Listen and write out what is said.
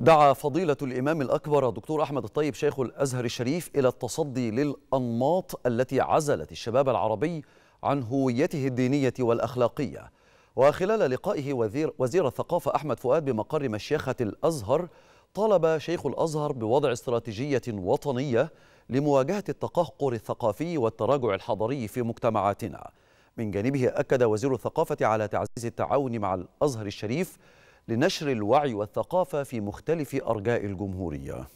دعا فضيلة الإمام الأكبر الدكتور أحمد الطيب شيخ الأزهر الشريف إلى التصدي للأنماط التي عزلت الشباب العربي عن هويته الدينية والأخلاقية وخلال لقائه وزير, وزير الثقافة أحمد فؤاد بمقر مشيخة الأزهر طالب شيخ الأزهر بوضع استراتيجية وطنية لمواجهة التقهقر الثقافي والتراجع الحضري في مجتمعاتنا من جانبه أكد وزير الثقافة على تعزيز التعاون مع الأزهر الشريف لنشر الوعي والثقافة في مختلف أرجاء الجمهورية